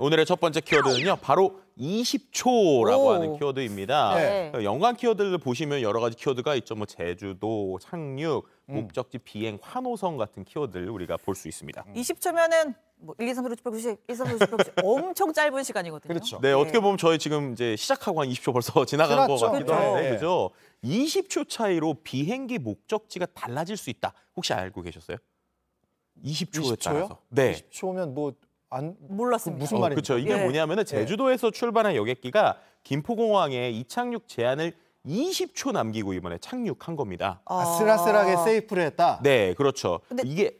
오늘의 첫 번째 키워드는요. 바로 20초라고 오. 하는 키워드입니다. 네. 네. 연관 키워드를 보시면 여러 가지 키워드가 있죠. 뭐 제주도, 착륙, 음. 목적지 비행, 환호성 같은 키워드를 우리가 볼 수 있습니다. 20초면은 음. 뭐 1, 2, 3, 4, 5, 6, 7, 8, 9, 10, 1, 2, 3, 4, 5, 6, 7, 8, 9, 10 엄청 짧은 시간이거든요. 그렇죠. 네, 예. 어떻게 보면 저희 지금 이제 시작하고 한 20초 벌써 지나간 지났죠. 같기도 그렇죠. 그죠? 20초 차이로 비행기 목적지가 달라질 수 있다. 혹시 알고 계셨어요? 20초에 20초요? 따라서. 네. 20초면 뭐안 몰랐습니다. 무슨 말이죠? 어, 그렇죠. 이게 예. 뭐냐면은 예. 제주도에서 출발한 여객기가 김포공항에 이착륙 제한을 20초 남기고 이번에 착륙한 겁니다. 아. 아슬아슬하게 세이프를 했다. 네, 그렇죠. 근데... 이게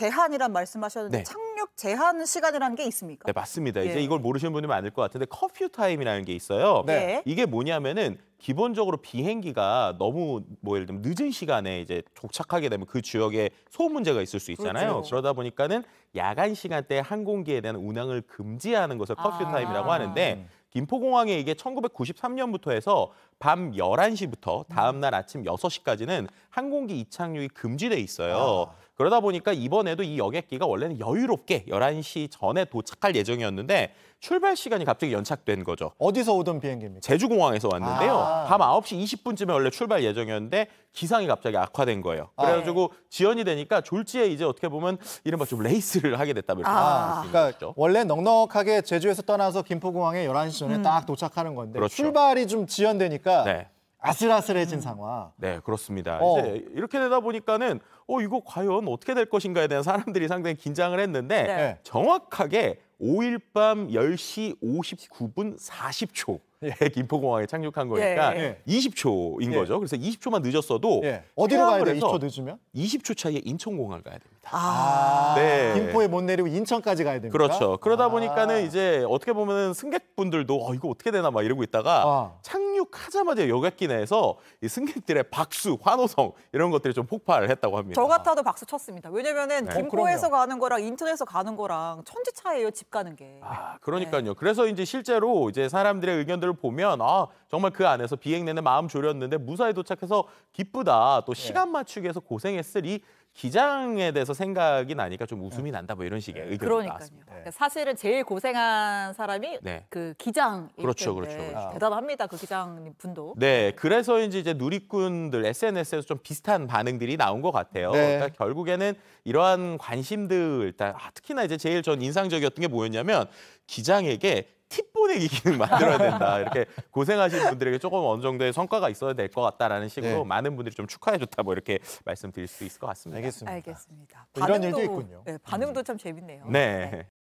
제한이란 말씀하셨는데 네. 착륙 제한 시간이라는 게 있습니까? 네, 맞습니다. 이제 예. 이걸 모르시는 분이 많을 것 같은데 커퓨 타임이라는 게 있어요. 네. 이게 뭐냐면은 기본적으로 비행기가 너무 뭐 예를 들면 늦은 시간에 이제 도착하게 되면 그 지역에 소음 문제가 있을 수 있잖아요. 그렇죠. 그러다 보니까는 야간 시간대 항공기에 대한 운항을 금지하는 것을 커퓨 아. 타임이라고 하는데 김포공항에 이게 1993년부터 해서 밤 11시부터 다음 날 아침 6시까지는 항공기 이착륙이 금지돼 있어요. 아. 그러다 보니까 이번에도 이 여객기가 원래는 여유롭게 11시 전에 도착할 예정이었는데 출발 시간이 갑자기 연착된 거죠. 어디서 오던 비행기입니까? 제주공항에서 왔는데요. 아. 밤 9시 20분쯤에 원래 출발 예정이었는데 기상이 갑자기 악화된 거예요. 아. 그래가지고 아. 지연이 되니까 졸지에 이제 어떻게 보면 이른바 좀 레이스를 하게 됐다. 아. 그러니까 거죠. 원래 넉넉하게 제주에서 떠나서 김포공항에 11시 전에 음. 딱 도착하는 건데 그렇죠. 출발이 좀 지연되니까 네. 아슬아슬해진 음. 상황. 네, 그렇습니다. 어. 이제 이렇게 되다 보니까는 어 이거 과연 어떻게 될 것인가에 대한 사람들이 상당히 긴장을 했는데 네. 네. 정확하게 5일 밤 10시 59분 40초 예. 김포공항에 착륙한 거니까 예. 20초인 예. 예. 거죠. 그래서 20초만 늦었어도 예. 어디로 가야 돼? 20초 늦으면? 20초 차이에 인천공항을 가야 됩니다. 아. 아, 네. 김포에 못 내리고 인천까지 가야 됩니다. 그렇죠. 그러다 아. 보니까는 이제 어떻게 보면 승객분들도 어, 이거 어떻게 되나 막 이러고 있다가 아. 착륙하자마자 여객기 내에서 이 승객들의 박수, 환호성 이런 것들이 좀 폭발했다고 합니다. 저 같아도 박수 쳤습니다. 왜냐면은 네. 공포에서 어, 가는 거랑 인천에서 가는 거랑 천지 차이예요. 집 가는 게. 아, 그러니까요. 네. 그래서 이제 실제로 이제 사람들의 의견들을 보면 아, 정말 그 안에서 비행 내내 마음 졸였는데 무사히 도착해서 기쁘다. 또 네. 시간 맞추기 위해서 고생했으이 기장에 대해서 생각이 나니까 좀 웃음이 네. 난다 뭐 이런 식의 네. 의견이 그러니까요. 나왔습니다. 그러니까 네. 사실은 제일 고생한 사람이 네. 그 기장 그렇죠, 그렇죠, 그렇죠, 그렇죠. 대단합니다 그 기장님 분도. 네, 그래서인지 이제 누리꾼들 SNS에서 좀 비슷한 반응들이 나온 것 같아요. 네. 그러니까 결국에는 이러한 관심들 일단 아, 특히나 이제 제일 전 인상적이었던 게 뭐였냐면 기장에게 팁 보내기 기능 만들어야 된다. 이렇게 고생하신 분들에게 조금 어느 정도의 성과가 있어야 될 것 같다라는 식으로 네. 많은 분들이 좀 축하해줬다 뭐 이렇게 말씀드릴 수 있을 것 같습니다. 알겠습니다. 알겠습니다. 뭐 이런 일도 있군요. 네, 반응도 참 재밌네요. 네. 네.